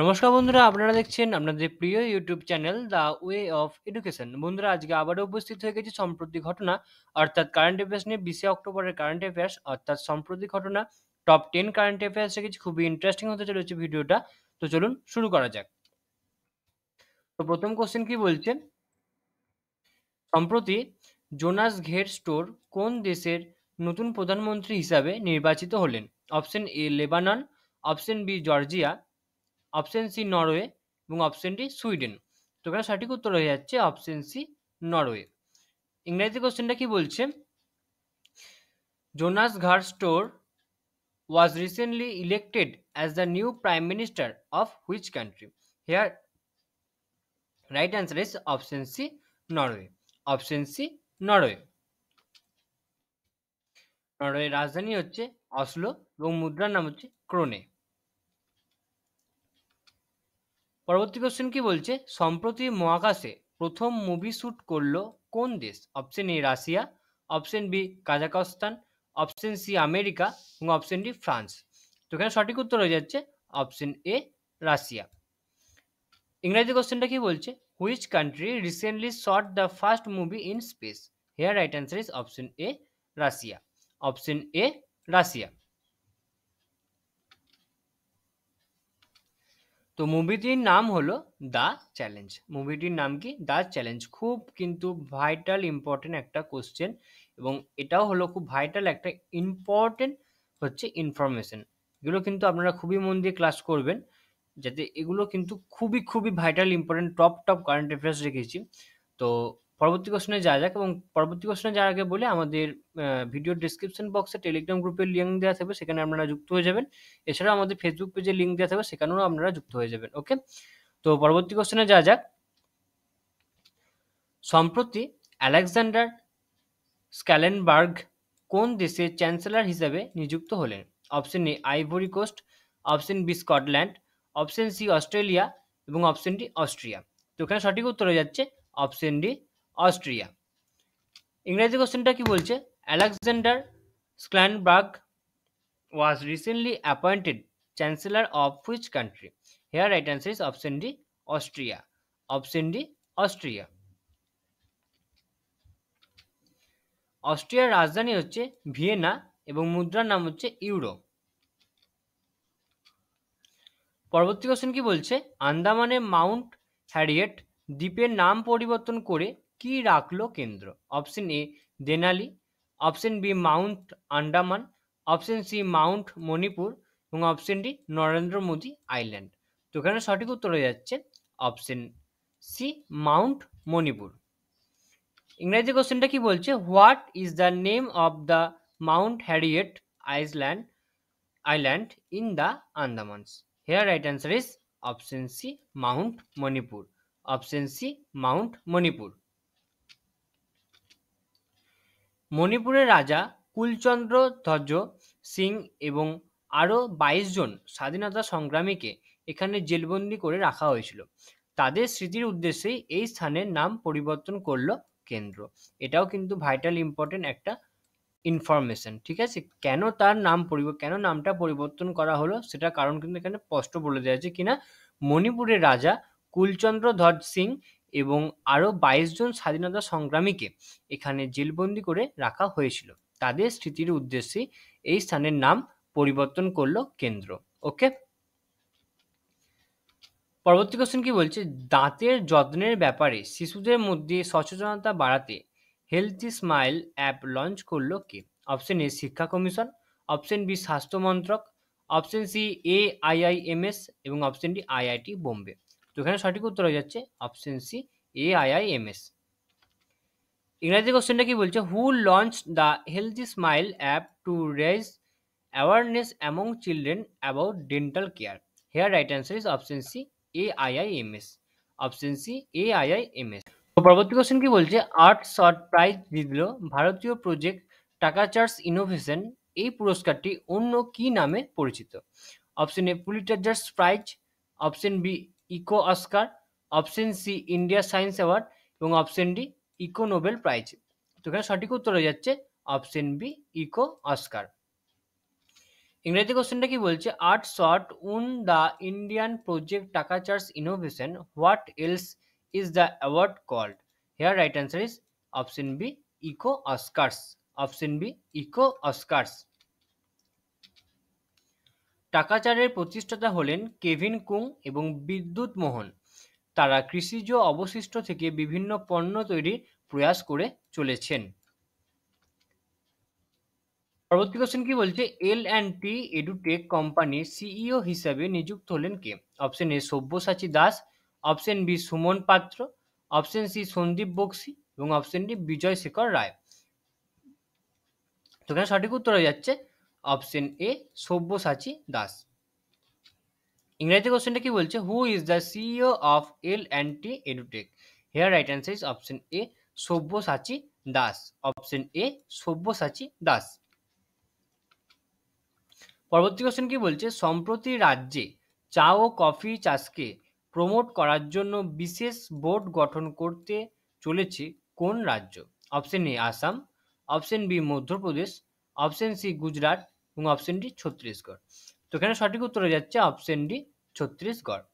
নমস্কার বন্ধুরা আপনারা দেখছেন আপনাদের প্রিয় YouTube channel the way of education বন্ধুরা আজকে আবারও উপস্থিত হয়ে গেছে সম্প্রতি ঘটনা অর্থাৎ কারেন্ট অ্যাফেয়ার্স নিয়ে বিশে অক্টোবরের কারেন্ট অ্যাফেয়ার্স অর্থাৎ সম্প্রতি ঘটনা টপ টেন কারেন্ট অ্যাফেয়ার্স কিছু খুবই ইন্টারেস্টিং হতে চলেছে ভিডিওটা তো চলুন শুরু করা যাক তো প্রথম কোশ্চেন কি বলছেন সম্প্রতি জোনাস ঘের স্টোর কোন দেশের নতুন প্রধানমন্ত্রী হিসাবে নির্বাচিত হলেন option A Lebanon option B Georgia option C Norway এবং অপশন ডি সুইডেন তো এখানে সঠিক উত্তর হয়ে যাচ্ছে অপশন সি নরওয়ে ইংরেজিতে কোশ্চেনটা কি বলছে Jonas Gahr Store was recently elected as the new prime minister of which country here right answer is option c norway option c norway নরওয়ের রাজধানী হচ্ছে অসলো এবং মুদ্রার নাম হচ্ছে ক্রোনে পরবর্তী কোশ্চেন কি বলছে সম্প্রতি মহাকাশে প্রথম মুভি শ্যুট করলো কোন দেশ option A Russia option B Kazakhstan option C America এবং অপশন ডি ফ্রান্স তো এখানে সঠিক উত্তর হয়ে যাচ্ছে অপশন এ রাশিয়া ইংরাজি কোশ্চেনটা কি বলছে which country recently shot the first movie in space here right answer is option A Russia option A Russia তো মুভিটির নাম হলো দ্য চ্যালেঞ্জ মুভিটির নাম কি দ্য চ্যালেঞ্জ খুব কিন্তু ভাইটাল ইম্পর্টেন্ট একটা কোশ্চেন এবং এটাও হলো খুব ভাইটাল একটা ইম্পর্টেন্ট হচ্ছে ইনফরমেশন এগুলো কিন্তু আপনারা খুবই মন দিয়ে ক্লাস করবেন যাতে এগুলো কিন্তু খুবই খুবই vital important top top current affairs রেখেছি তো পরবর্তী কোশ্চনে যাওয়া যাক এবং পরবর্তী কোশ্চনে যাওয়ার আগে বলে আমাদের ভিডিও ডিসক্রিপশন বক্সে টেলিগ্রাম গ্রুপের লিঙ্ক দেওয়া থাকবে সেখানে আপনারা যুক্ত হয়ে যাবেন এছাড়াও আমাদের ফেসবুক পেজে লিঙ্ক দেওয়া থাকবে সেখানেও আপনারা যুক্ত হয়ে যাবেন ওকে তো পরবর্তী কোশ্চনে যাওয়া যাক সম্প্রতি আলেকজান্ডার স্ক্যালেনবার্গ কোন দেশের চ্যান্সেলর হিসাবে নিযুক্ত হলেন option A Ivory Coast option B Scotland option C Australia এবং অপশন ডি অস্ট্রিয়া তো এখানে সঠিক উত্তর হয়ে যাচ্ছে অপশন ডি অস্ট্রিয়া ইংরেজি কোশ্চেনটা কি বলছে Alexander Schallenberg was recently appointed chancellor of which country here right answer is option D Austria option D Austria অস্ট্রিয়ার রাজধানী হচ্ছে ভিয়েনা এবং মুদ্রার নাম হচ্ছে ইউরো পরবর্তী কোশ্চেন কি বলছে আন্দামানের মাউন্ট হ্যারিয়েট দ্বীপের নাম পরিবর্তন করে কি রাখলো কেন্দ্র option A Denali option B mount Andaman option C mount Manipur এবং option D Narendra Modi island তো এখানে সঠিক উত্তর হয়ে যাচ্ছে অপশন সি মাউন্ট মণিপুর ইংরেজি কোশ্চেনটা কি বলছে what is the name of the mount Harriet Iceland island in the Andamans here right answer is option C mount Manipur option C mount Manipur মণিপুরের রাজা কুলচন্দ্র ধ্বজ সিং এবং আরও বাইশ জন স্বাধীনতা সংগ্রামীকে এখানে জেলবন্দি করে রাখা হয়েছিল তাদের স্মৃতির উদ্দেশ্যেই এই স্থানের নাম পরিবর্তন করলো কেন্দ্র এটাও কিন্তু ভাইটাল ইম্পর্টেন্ট একটা ইনফরমেশন ঠিক আছে কেন তার নাম পরিব কেন নামটা পরিবর্তন করা হলো সেটা কারণ কিন্তু এখানে স্পষ্ট বলে দেওয়া হয়েছে কিনা মণিপুরের রাজা কুলচন্দ্র ধ্বজ সিং এবং আরও বাইশ জন স্বাধীনতা সংগ্রামীকে এখানে জেলবন্দি করে রাখা হয়েছিল তাদের স্মৃতির উদ্দেশ্যে এই স্থানের নাম পরিবর্তন করলো কেন্দ্র ওকে পরবর্তী কোশ্চেন কি বলছে দাঁতের যত্নের ব্যাপারে শিশুদের মধ্যে সচেতনতা বাড়াতে হেলথি স্মাইল অ্যাপ লঞ্চ করলো কে অপশন এ শিক্ষা কমিশন অপশন বি স্বাস্থ্য মন্ত্রক অপশন সি এ আইআইএমএস এবং অপশন ডি আইআইটি বোম্বে এখানে সঠিক উত্তর হয়ে যাচ্ছে option C A I I M S ইংরাজি কোশ্চেনটা কি বলছে who launch the healthy smile app to raise awareness among children about dental care here right answer is option C A I I M S option C A I I M S তো পরবর্তী question কি বলছে art short prize জিতল ভারতীয় project Takachar innovation এই পুরস্কারটি অন্য কি নামে পরিচিত option A Pulitzer's prize option B eco Oscar option C India science award এবং option D eco Nobel prize তো এখানে সঠিক উত্তর হয়ে যাচ্ছে অপশন বি ইকো অস্কার ইংরেজি কোশ্চেনটা কি বলছে earthshot won the Indian project Takachar innovation what else is the award called here right answer is option B eco Oscars option B eco Oscars টাকাচারের প্রতিষ্ঠাতা হলেন কেভিন কুং এবং বিদ্যুৎ মোহন তারা কৃষিজ অবশিষ্ট থেকে বিভিন্ন পণ্য তৈরির প্রয়াস করে চলেছেন পরবর্তী কোশ্চেন কি বলছে এল অ্যান্ড টি এডুটেক কোম্পানির সিইও হিসাবে নিযুক্ত হলেন কে option A Sabyasachi Das option B Suman Patra option C Sandeep Bakshi এবং অপশন ডি বিজয় শেখর রায় তো এখানে সঠিক উত্তর হয়ে যাচ্ছে অপশন এ সব্যসাচী দাস ইংরেজি কোশ্চেনটা কি বলছে who is the CEO of L and T edutech here right answer is option A Sabyasachi Das option A Sabyasachi Das পরবর্তী কোশ্চেন কি বলছে সম্প্রতি রাজ্যে চা ও কফি চাষকে প্রমোট করার জন্য বিশেষ বোর্ড গঠন করতে চলেছে কোন রাজ্য option A Assam option B Madhya Pradesh option C Gujarat এবং অপশন ডি ছত্তিশগড় তো এখানে সঠিক উত্তর হয়ে যাচ্ছে অপশন ডি ছত্তিশগড়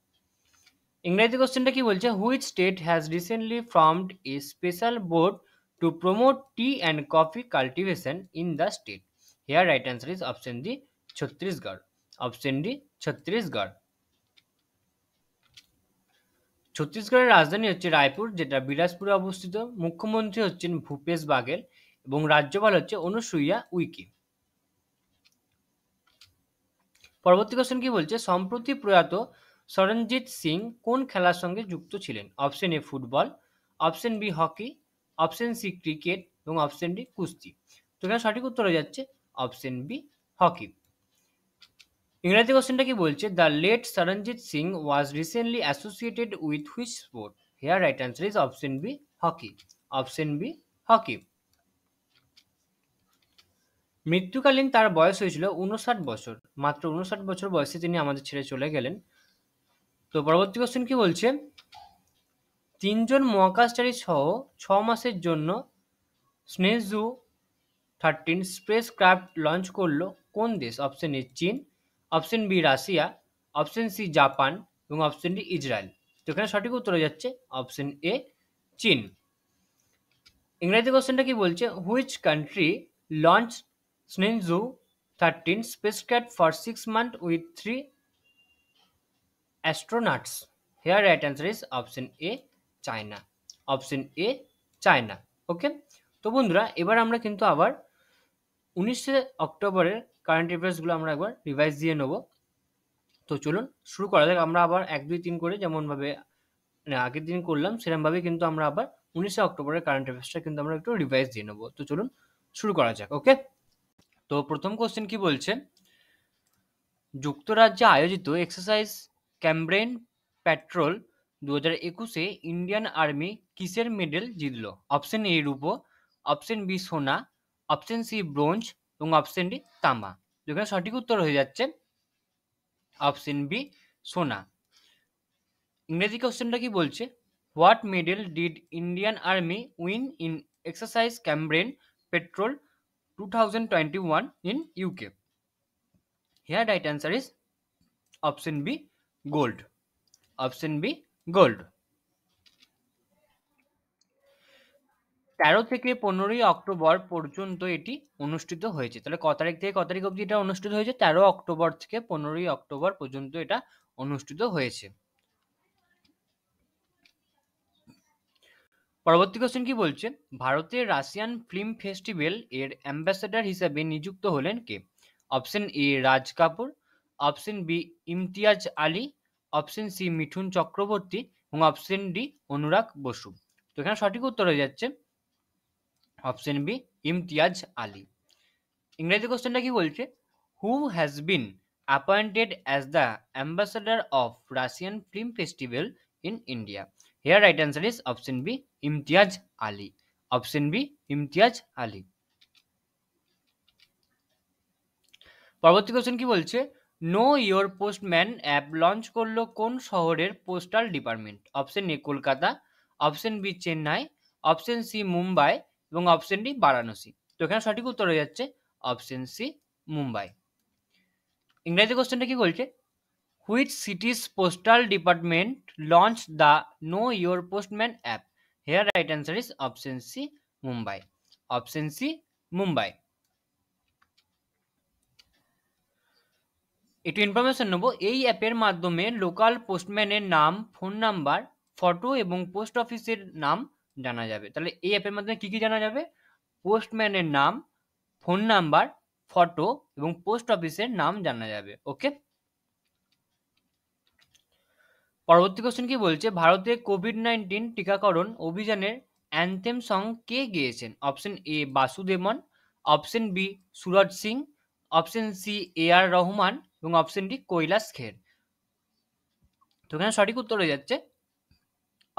ইংরাজি কোশ্চেনটা কি বলছে which state has recently formed a special board to promote tea and coffee cultivation in the state here right answer is option D Chhattisgarh option D Chhattisgarh ছত্তিশগড়ের রাজধানী হচ্ছে রায়পুর যেটা বিলাসপুরে অবস্থিত মুখ্যমন্ত্রী হচ্ছেন ভূপেশ বাঘেল এবং রাজ্যপাল হচ্ছে অনুসূইয়া উইকি পরবর্তী কোশ্চেন কি বলছে সম্প্রতি প্রয়াত সরঞ্জিৎ সিং কোন খেলার সঙ্গে যুক্ত ছিলেন option A football option B hockey option C cricket এবং অপশন ডি কুস্তি তো এখানে সঠিক উত্তর হয়ে যাচ্ছে অপশন বি হকি ইংরেজি কোশ্চেনটা কি বলছে the late Saranjit Singh was recently associated with which sport here right answer is option B hockey option B hockey মৃত্যুকালীন তার বয়স হয়েছিল উনষাট বছর মাত্র উনষাট বছর বয়সে তিনি আমাদের ছেড়ে চলে গেলেন তো পরবর্তী কোশ্চেন কি বলছে তিনজন মহাকাশচারী সহ ছ মাসের জন্য Shenzhou thirteen spacecraft launch করলো কোন দেশ option A China option B Russia option C Japan এবং অপশন ডি ইসরায়েল তো এখানে সঠিক উত্তর হয়ে যাচ্ছে অপশন এ চীন ইংরেজি কোশ্চেনটা কি বলছে which country launch thirteen spacecraft for six month with three astronauts here right answer is option A China option A China okay তো বন্ধুরা এবার আমরা কিন্তু আবার উনিশে অক্টোবরের কারেন্ট অ্যাফেয়ার্সগুলো আমরা একবার রিভাইজ দিয়ে নেব তো চলুন শুরু করা যাক আমরা আবার এক দুই তিন করে যেমনভাবে মানে আগের দিন করলাম সেরকমভাবে কিন্তু আমরা আবার উনিশে অক্টোবরের কারেন্ট অ্যাফেয়ার্সটা কিন্তু আমরা একটু রিভাইজ দিয়ে নেবো তো চলুন শুরু করা যাক ওকে তো প্রথম কোশ্চেন কি বলছে যুক্তরাজ্যে আয়োজিত এক্সারসাইজ ক্যামব্রেন প্যাট্রোল দু হাজার একুশে ইন্ডিয়ান আর্মি কিসের মেডেল জিতল অপশন এ রূপো অপশন বি সোনা অপশন সি ব্রোঞ্জ এবং অপশন ডি তামা যেখানে সঠিক উত্তর হয়ে যাচ্ছে অপশন বি সোনা ইংরেজি কোশ্চেনটা কি বলছে what medal did Indian army win in exercise Cambrian patrol 2021 in UK? Here right answer is option B gold. Option B gold. তেরো থেকে পনেরোই অক্টোবর পর্যন্ত এটি অনুষ্ঠিত হয়েছে তাহলে ক তারিখ থেকে ক তারিখ অবধি এটা অনুষ্ঠিত হয়েছে তেরো অক্টোবর থেকে পনেরোই অক্টোবর পর্যন্ত এটা অনুষ্ঠিত হয়েছে পরবর্তী কোশ্চেন কি বলছে ভারতের রাশিয়ান ফিল্ম ফেস্টিভ্যাল এর অ্যাম্বাসেডার হিসেবে নিযুক্ত হলেন কে option A Raj Kapoor option B Imtiaz Ali option C Mithun Chakraborty এবং অপশন ডি অনুরাগ বসু তো এখানে সঠিক উত্তর হয়ে যাচ্ছে অপশন বি ইমতিয়াজ আলী ইংরেজি কোশ্চেনটা কি বলছে who has been appointed as the ambassador of Russian film festival in India here right answer is option B Imtiaz Ali option B Imtiaz Ali পরবর্তী কোশ্চেন কি বলছে know your postman app launch করলো কোন শহরের postal department option A Kolkata option B Chennai option C Mumbai এবং option D Varanasi তো এখানে সঠিক উত্তর হয়ে যাচ্ছে অপশন সি মুম্বাই ইংরেজি কোশ্চেনটা কি বলছে which cities postal department launch the know your postman app Here right answer is option C, Mumbai. Option C, Mumbai. একটু ইনফরমেশন নেবো এই অ্যাপের মাধ্যমে লোকাল পোস্টম্যানের নাম ফোন নাম্বার ফটো এবং পোস্ট অফিসের নাম জানা যাবে তাহলে এই অ্যাপের মাধ্যমে কী কী জানা যাবে পোস্টম্যানের নাম ফোন নাম্বার ফটো এবং পোস্ট অফিসের নাম জানা যাবে ওকে পরবর্তী কোশ্চেন কি বলছে ভারতে কোভিড নাইন্টিন টিকাকরণ অভিযানের অ্যান্থেম সং কে গিয়েছেন option A Vasudevan option B Suraj Singh option C A R Rahman এবং অপশন ডি কৈলাস খের তো এখানে সঠিক উত্তর হয়ে যাচ্ছে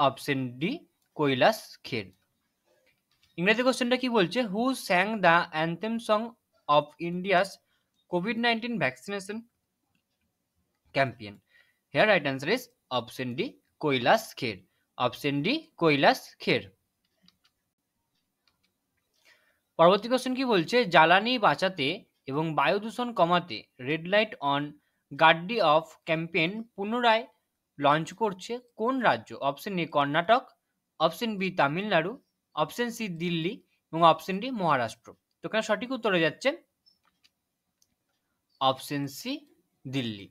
অপশন ডি কৈলাস খের ইংরেজি কোশ্চেনটা কি বলছে who sang the anthem song of India's covid nineteen vaccination campaign here right answer is option D Kailash Kher option D Kailash Kher পরবর্তী কোশ্চেন কি বলছে জ্বালানি বাঁচাতে এবং বায়ু দূষণ কমাতে red light on gaadi off campaign পুনরায় লঞ্চ করছে কোন রাজ্য option A Karnataka option B Tamil Nadu option C Delhi এবং অপশন ডি মহারাষ্ট্র তো কেন সঠিক উত্তরে যাচ্ছে অপশন সি দিল্লি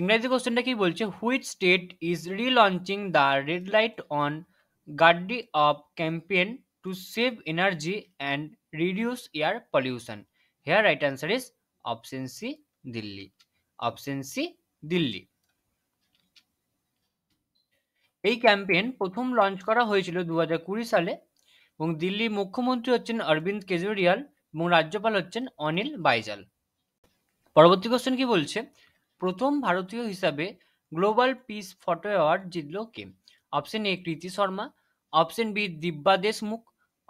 ইংরাজি কোশ্চেনটা কি বলছে which state is relaunching the red light on gaadi off campaign to save energy and reduce air pollution here right answer is option C Delhi option C Delhi এই ক্যাম্পেন প্রথম লঞ্চ করা হয়েছিল দু সালে এবং দিল্লি মুখ্যমন্ত্রী হচ্ছেন অরবিন্দ কেজরিওয়াল এবং রাজ্যপাল হচ্ছেন অনিল বাইজাল পরবর্তী কোশ্চেন কি বলছে প্রথম ভারতীয় হিসাবে গ্লোবাল পিস ফটো অ্যাওয়ার্ড জিতল কে option A Kriti Sharma option B Divya Deshmukh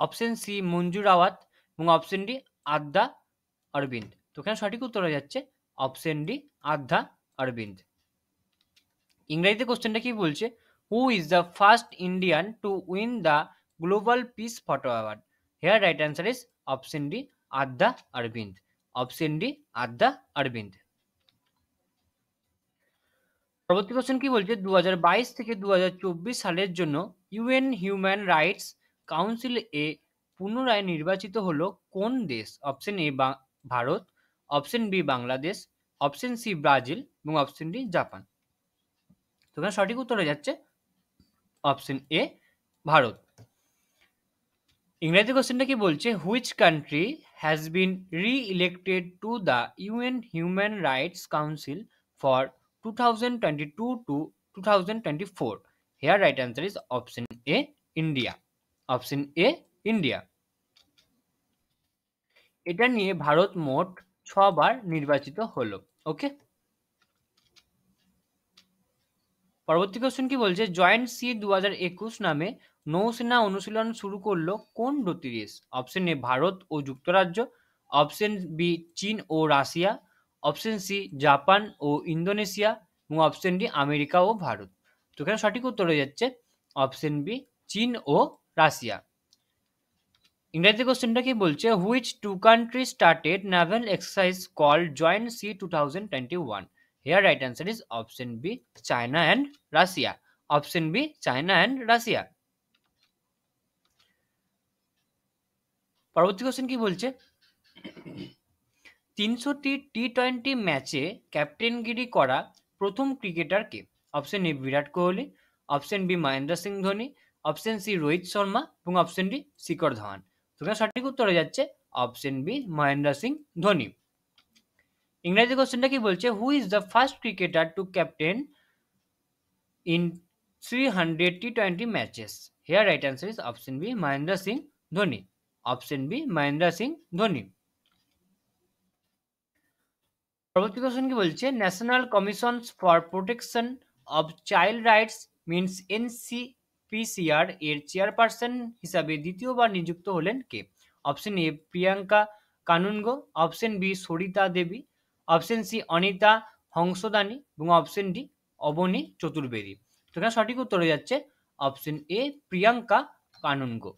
option C Manju Rawat এবং অপশন ডি আদ্যা অরবিন্দ তো এখানে সঠিক উত্তর হয়ে যাচ্ছে অপশন ডি আদ্যা অরবিন্দ ইংরেজিতে কোশ্চেনটা কি বলছে who is the first Indian to win the global peace photo award here right answer is option D Adya Arvind option D Adya Arvind পরবর্তী প্রশ্ন কি বলছে দু থেকে দু সালের জন্য ইউএন হিউম্যান রাইটস কাউন্সিল এ পুনরায় নির্বাচিত হলো কোন দেশ option A Bharat option B Bangladesh option C Brazil এবং অপশন ডি জাপান তোমরা সঠিক উত্তর হয়ে যাচ্ছে অপশন এ ভারত ইংরেজি কোশ্চেনটা কি বলছে which country has been reelected to the UN human rights council for 2022 to 2024. Here right answer is option A, India. Option A, India. এটা নিয়ে ভারত মোট ছবার নির্বাচিত ওকে পরবর্তী কোশ্চেন কি বলছে জয়েন্ট সি দু নামে নৌসেনা অনুশীলন শুরু করলো কোন দুটি দেশ অপশন এ ভারত ও যুক্তরাজ্য অপশন বি চীন ও রাশিয়া অপশন সি জাপান ও ইন্দোনেশিয়া এবং অপশন ডি আমেরিকা ও ভারত তো এখানে সঠিক উত্তর হয়ে যাচ্ছে অপশন বি চীন ও রাশিয়া ইংরেজি কোশ্চেনটা কি বলছে which two country started naval exercise call joint sea two thousand twenty one here right answer is option B China and Russia option B China and Russia পরবর্তী কোশ্চেন কি বলছে তিনশোটি টি টোয়েন্টি ম্যাচে ক্যাপ্টেনগিরি করা প্রথম ক্রিকেটার কে option A Virat Kohli option B Mahendra Singh Dhoni option C Rohit Sharma এবং অপশন ডি শিখর ধাওয়ান সুতরাং সঠিক উত্তর হয়ে যাচ্ছে অপশন বি মহেন্দ্র সিং ধোনি ইংরাজি কোশ্চেনটা কি বলছে who is the first cricketer to captain in three hundred T twenty matches here right answer is option B Mahendra Singh Dhoni option B Mahendra Singh Dhoni পরবর্তী কোশ্চেন কি বলছে national commission for protection of child rights means NCPCR এর chairperson হিসাবে দ্বিতীয়বার নিযুক্ত হলেন কে option A Priyanka Kanungo option B Sarita Devi option C Anita Hansdani এবং অপশন ডি অবনী চতুর্বেদী তো এখানে সঠিক উত্তর হয়ে যাচ্ছে অপশন এ প্রিয়াঙ্কা কানুনগো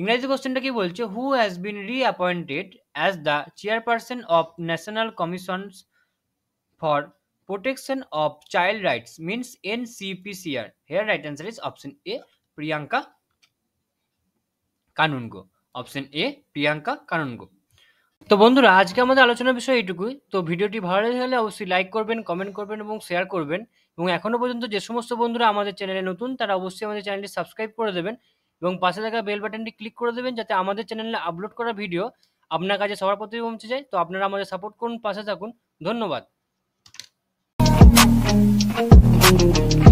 ইংরেজি কোশ্চেনটা কি বলছে who has been reappointed as the chairperson of National Commissions for Protection of Child Rights means NCPCR. Here right answer is option A Priyanka Kanungo. Option A Priyanka Kanungo তো বন্ধুরা আজকে আমাদের আলোচনার বিষয় এইটুকুই তো ভিডিওটি ভালো লেগে হলে অবশ্যই লাইক করবেন কমেন্ট করবেন এবং শেয়ার করবেন এবং এখনও পর্যন্ত যে সমস্ত বন্ধুরা আমাদের চ্যানেলে নতুন তারা অবশ্যই আমাদের চ্যানেলটি সাবস্ক্রাইব করে দেবেন এবং পাশে থাকা বেল বাটনটি ক্লিক করে দেবেন যাতে আমাদের চ্যানেলে আপলোড করা ভিডিও আপনার কাছে সবার প্রতি পৌঁছে যায় তো আপনারা আমাদের সাপোর্ট করুন পাশে থাকুন ধন্যবাদ